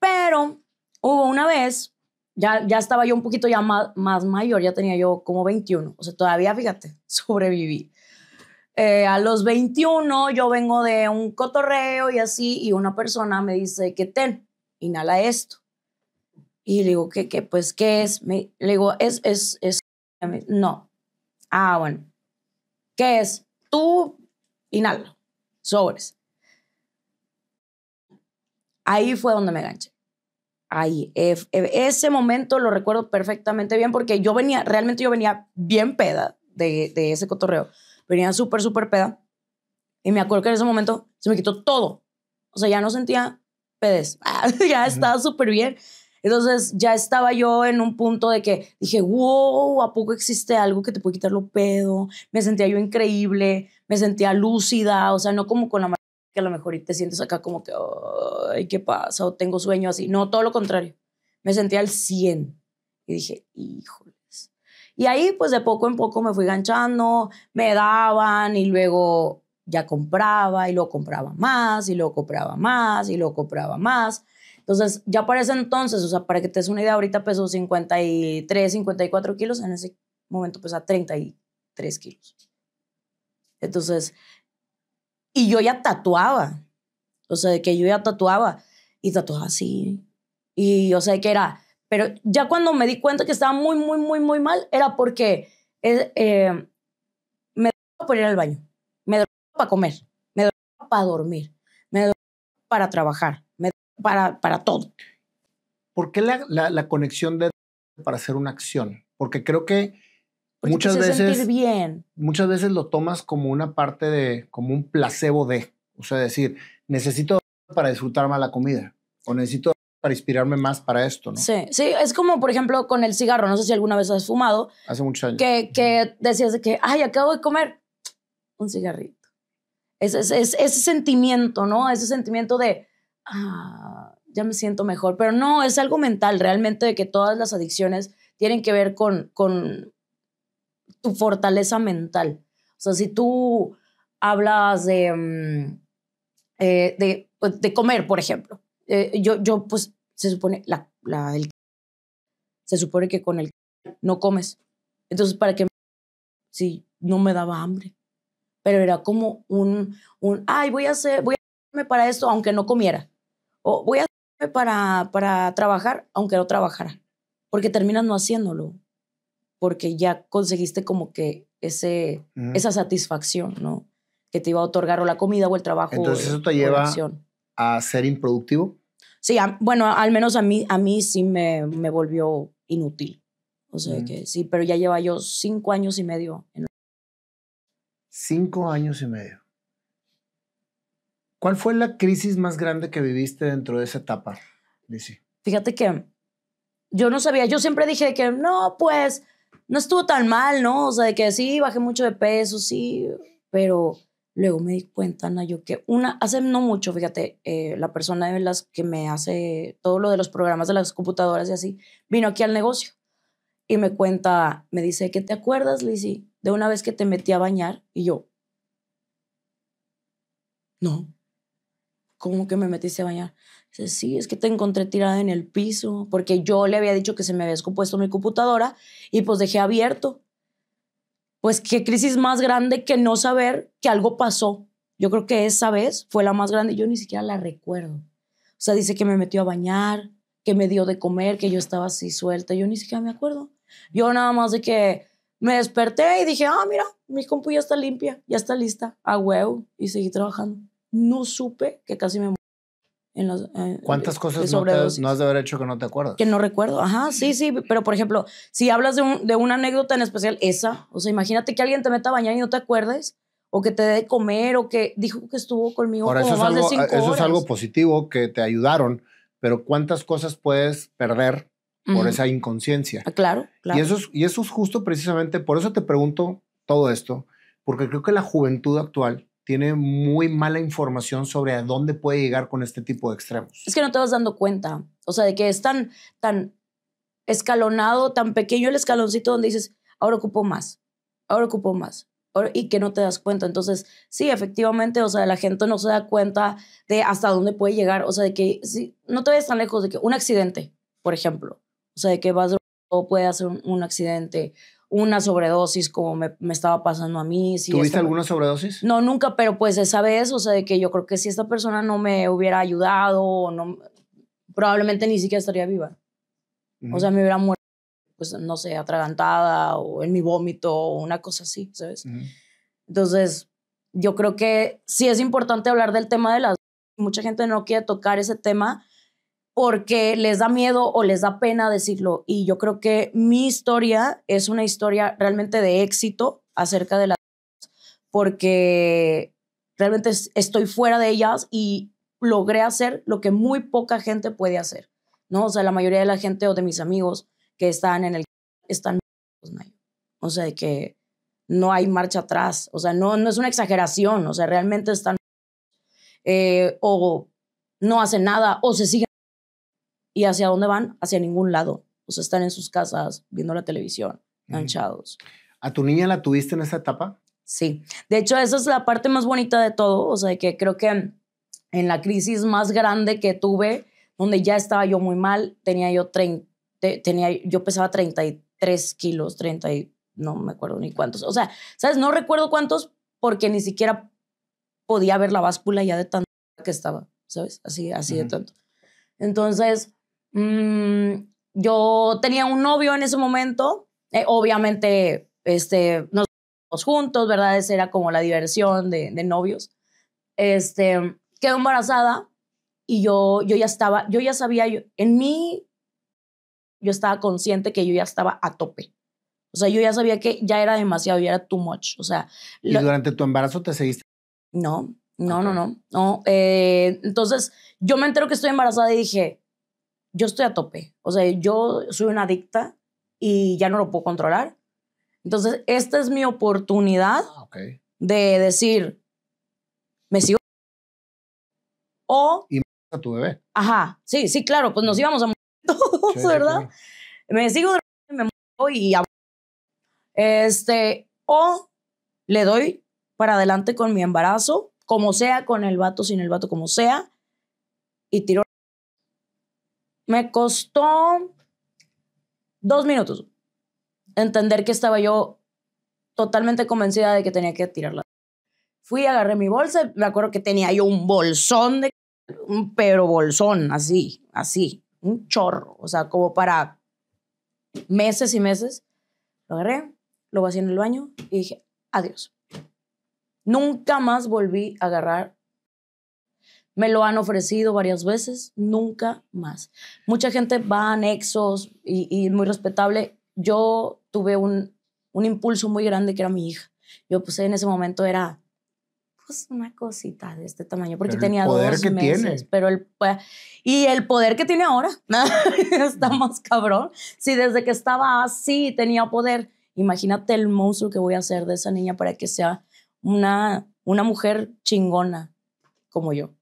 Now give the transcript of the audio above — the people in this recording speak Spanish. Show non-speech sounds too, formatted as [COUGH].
Pero hubo una vez, ya, ya estaba yo un poquito ya más, mayor, ya tenía yo como 21, o sea, todavía, fíjate, [LAUGHS] sobreviví. Eh, a los 21 yo vengo de un cotorreo y así, y una persona me dice que ten, inhala esto. Y le digo, ¿qué, qué? Pues, ¿qué es? Me, le digo, es, es, es, no. Ah, bueno. ¿Qué es? Tú inhala, sobres. Ahí fue donde me ganché. Ahí. ese momento lo recuerdo perfectamente bien porque yo venía, realmente yo venía bien peda de, ese cotorreo. Venía súper, súper peda. Y me acuerdo que en ese momento se me quitó todo. O sea, ya no sentía pedes. [LAUGHS] Ah, ya estaba súper bien. Entonces ya estaba yo en un punto de que dije, wow, ¿a poco existe algo que te puede quitar lo pedo? Me sentía yo increíble, me sentía lúcida, o sea, no como con la que a lo mejor te sientes acá como que, ay, ¿qué pasa? O tengo sueño así. No, todo lo contrario. Me sentí al 100 y dije, híjoles. Y ahí pues de poco en poco me fui ganchando, me daban y luego ya compraba y lo compraba más y lo compraba más y lo compraba más. Entonces, ya para ese entonces, o sea, para que te des una idea, ahorita peso 53, 54 kilos, en ese momento pesa 33 kilos. Entonces, y yo ya tatuaba. O sea, que yo ya tatuaba. Y tatuaba así. Y yo sé que era... Pero ya cuando me di cuenta que estaba muy, muy, muy, muy mal, era porque eh, eh, me daba por ir al baño, me daba para comer, me daba para dormir, me daba para trabajar, me para, para todo. ¿Por qué la, la, la, conexión de para hacer una acción? Porque creo que muchas veces bien. muchas veces lo tomas como una parte de como un placebo de, o sea, decir, necesito para disfrutar más la comida o necesito para inspirarme más para esto, ¿no? Sí, sí, es como por ejemplo con el cigarro, no sé si alguna vez has fumado. Hace muchos años. Que, que decías de que, ay, acabo de comer un cigarrito. Ese, es ese sentimiento, ¿no? Ese sentimiento de, ah, ya me siento mejor, pero no, es algo mental realmente de que todas las adicciones tienen que ver con, con tu fortaleza mental. O sea, si tú hablas de, mm, eh, pues, de, comer, por ejemplo, eh, yo, yo, pues, se supone, la, la el, se supone que con el no comes. Entonces, ¿para qué? Si no me daba hambre. Pero era como un, un ay, voy a hacer, voy a hacerme para esto aunque no comiera. O voy a hacerme para, para trabajar aunque no trabajara. Porque terminas no haciéndolo porque ya conseguiste como que ese, esa satisfacción, ¿no? Que te iba a otorgar o la comida o el trabajo. Entonces eso te lleva a ser improductivo. Sí, bueno, al menos a mí, a mí sí me, me volvió inútil. O sea mm. que sí, pero ya lleva yo cinco años y medio. En... Cinco años y medio. ¿Cuál fue la crisis más grande que viviste dentro de esa etapa, Lizzie? Fíjate que yo no sabía, yo siempre dije que no, pues no estuvo tan mal, ¿no? O sea, de que sí, bajé mucho de peso, sí, pero luego me di cuenta, yo que una, hace no mucho, fíjate, eh, la persona de las que me hace todo lo de los programas de las computadoras y así, vino aquí al negocio y me cuenta, me dice, ¿qué te acuerdas, Lisi, de una vez que te metí a bañar? Y yo, no. ¿cómo que me metiste a bañar? Dice, sí, es que te encontré tirada en el piso, porque yo le había dicho que se me había descompuesto mi computadora y pues dejé abierto. Pues qué crisis más grande que no saber que algo pasó. Yo creo que esa vez fue la más grande, yo ni siquiera la recuerdo. O sea, dice que me metió a bañar, que me dio de comer, que yo estaba así suelta, yo ni siquiera me acuerdo. Yo nada más de que me desperté y dije, ah, mira, mi compu ya está limpia, ya está lista, a huevo, y seguí trabajando no supe que casi me muero. En eh, ¿Cuántas eh, cosas no, has de haber hecho que no te acuerdas? Que no recuerdo, ajá, sí, sí, pero por ejemplo, si hablas de, un, una anécdota en especial, esa, o sea, imagínate que alguien te meta a bañar y no te acuerdes, o que te dé de comer, o que dijo que estuvo conmigo eso es algo, Eso es algo positivo, que te ayudaron, pero ¿cuántas cosas puedes perder por esa inconsciencia? claro, ah, claro. Y eso, y eso es justo precisamente, por eso te pregunto todo esto, porque creo que la juventud actual tiene muy mala información sobre a dónde puede llegar con este tipo de extremos. Es que no te vas dando cuenta, o sea, de que es tan, tan escalonado, tan pequeño el escaloncito donde dices, ahora ocupo más, ahora ocupo más, y que no te das cuenta. Entonces, sí, efectivamente, o sea, la gente no se da cuenta de hasta dónde puede llegar, o sea, de que si, no te ves tan lejos de que un accidente, por ejemplo, o sea, de que vas o puede hacer un accidente una sobredosis como me, me estaba pasando a mí. Si ¿Tuviste alguna sobredosis? No, nunca, pero pues esa vez, o sea, de que yo creo que si esta persona no me hubiera ayudado, no, probablemente ni siquiera estaría viva. O sea, me hubiera muerto, pues no sé, atragantada o en mi vómito o una cosa así, ¿sabes? Entonces, yo creo que sí es importante hablar del tema de las... Mucha gente no quiere tocar ese tema porque les da miedo o les da pena decirlo. Y yo creo que mi historia es una historia realmente de éxito acerca de las porque realmente estoy fuera de ellas y logré hacer lo que muy poca gente puede hacer, ¿no? O sea, la mayoría de la gente o de mis amigos que están en el están pues, o sea, de que no hay marcha atrás, o sea, no, no es una exageración, o sea, realmente están eh, o no hacen nada o se siguen ¿Y hacia dónde van? Hacia ningún lado. O sea, están en sus casas viendo la televisión, enganchados. ¿A tu niña la tuviste en esa etapa? Sí. De hecho, esa es la parte más bonita de todo. O sea, que creo que en la crisis más grande que tuve, donde ya estaba yo muy mal, tenía yo 30, tenía, yo pesaba 33 kilos, 30 y no me acuerdo ni cuántos. O sea, ¿sabes? No recuerdo cuántos porque ni siquiera podía ver la báscula ya de tanto que estaba, ¿sabes? Así, así de tanto. Entonces, Mm, yo tenía un novio en ese momento, eh, obviamente este, nos juntos, ¿verdad? Esa era como la diversión de, novios. Este, quedé embarazada y yo, yo ya estaba, yo ya sabía, yo, en mí, yo estaba consciente que yo ya estaba a tope. O sea, yo ya sabía que ya era demasiado, ya era too much. O sea. ¿Y durante tu embarazo te seguiste? No, no, no, no. no. Eh, entonces, yo me entero que estoy embarazada y dije, yo estoy a tope. O sea, yo soy una adicta y ya no lo puedo controlar. Entonces, esta es mi oportunidad ah, de decir, me sigo. O. Y a tu bebé. Ajá, sí, sí, claro, pues nos íbamos a morir [LAUGHS] todos, ¿verdad? me sigo, me muero y a. Este, o le doy para adelante con mi embarazo, como sea, con el vato, sin el vato, como sea, y tiro me costó dos minutos entender que estaba yo totalmente convencida de que tenía que tirarla. Fui, agarré mi bolsa, me acuerdo que tenía yo un bolsón de... Pero bolsón, así, así, un chorro, o sea, como para meses y meses. Lo agarré, lo vacié en el baño y dije, adiós. Nunca más volví a agarrar me lo han ofrecido varias veces, nunca más. Mucha gente va a anexos y, muy respetable. Yo tuve un, impulso muy grande que era mi hija. Yo pues en ese momento era pues una cosita de este tamaño porque tenía dos meses, pero el y el poder que tiene ahora [LAUGHS] está más cabrón. Si desde que estaba así tenía poder, imagínate el monstruo que voy a hacer de esa niña para que sea una una mujer chingona como yo.